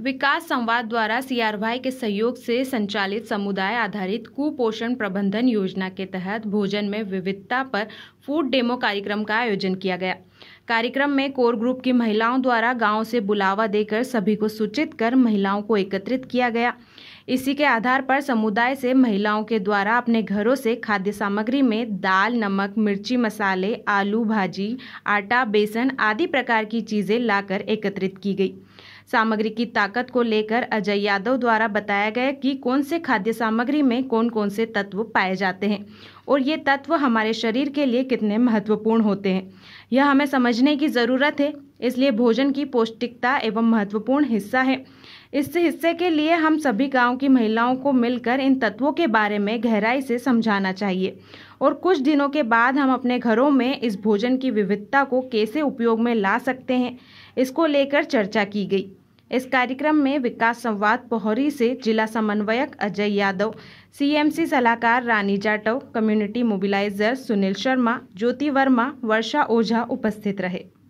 विकास संवाद द्वारा सीआरवाई के सहयोग से संचालित समुदाय आधारित कुपोषण प्रबंधन योजना के तहत भोजन में विविधता पर फूड डेमो कार्यक्रम का आयोजन किया गया कार्यक्रम में कोर ग्रुप की महिलाओं द्वारा गांव से बुलावा देकर सभी को सूचित कर महिलाओं को एकत्रित किया गया इसी के आधार पर समुदाय से महिलाओं के द्वारा अपने घरों से खाद्य सामग्री में दाल नमक मिर्ची मसाले आलू भाजी आटा बेसन आदि प्रकार की चीज़ें लाकर एकत्रित की गई सामग्री की ताकत को लेकर अजय यादव द्वारा बताया गया कि कौन से खाद्य सामग्री में कौन कौन से तत्व पाए जाते हैं और ये तत्व हमारे शरीर के लिए कितने महत्वपूर्ण होते हैं यह हमें समझने की ज़रूरत है इसलिए भोजन की पौष्टिकता एवं महत्वपूर्ण हिस्सा है इस हिस्से के लिए हम सभी गांव की महिलाओं को मिलकर इन तत्वों के बारे में गहराई से समझाना चाहिए और कुछ दिनों के बाद हम अपने घरों में इस भोजन की विविधता को कैसे उपयोग में ला सकते हैं इसको लेकर चर्चा की गई इस कार्यक्रम में विकास संवाद पोहरी से जिला समन्वयक अजय यादव सीएमसी सलाहकार रानी जाटव कम्युनिटी मोबिलाइजर सुनील शर्मा ज्योति वर्मा वर्षा ओझा उपस्थित रहे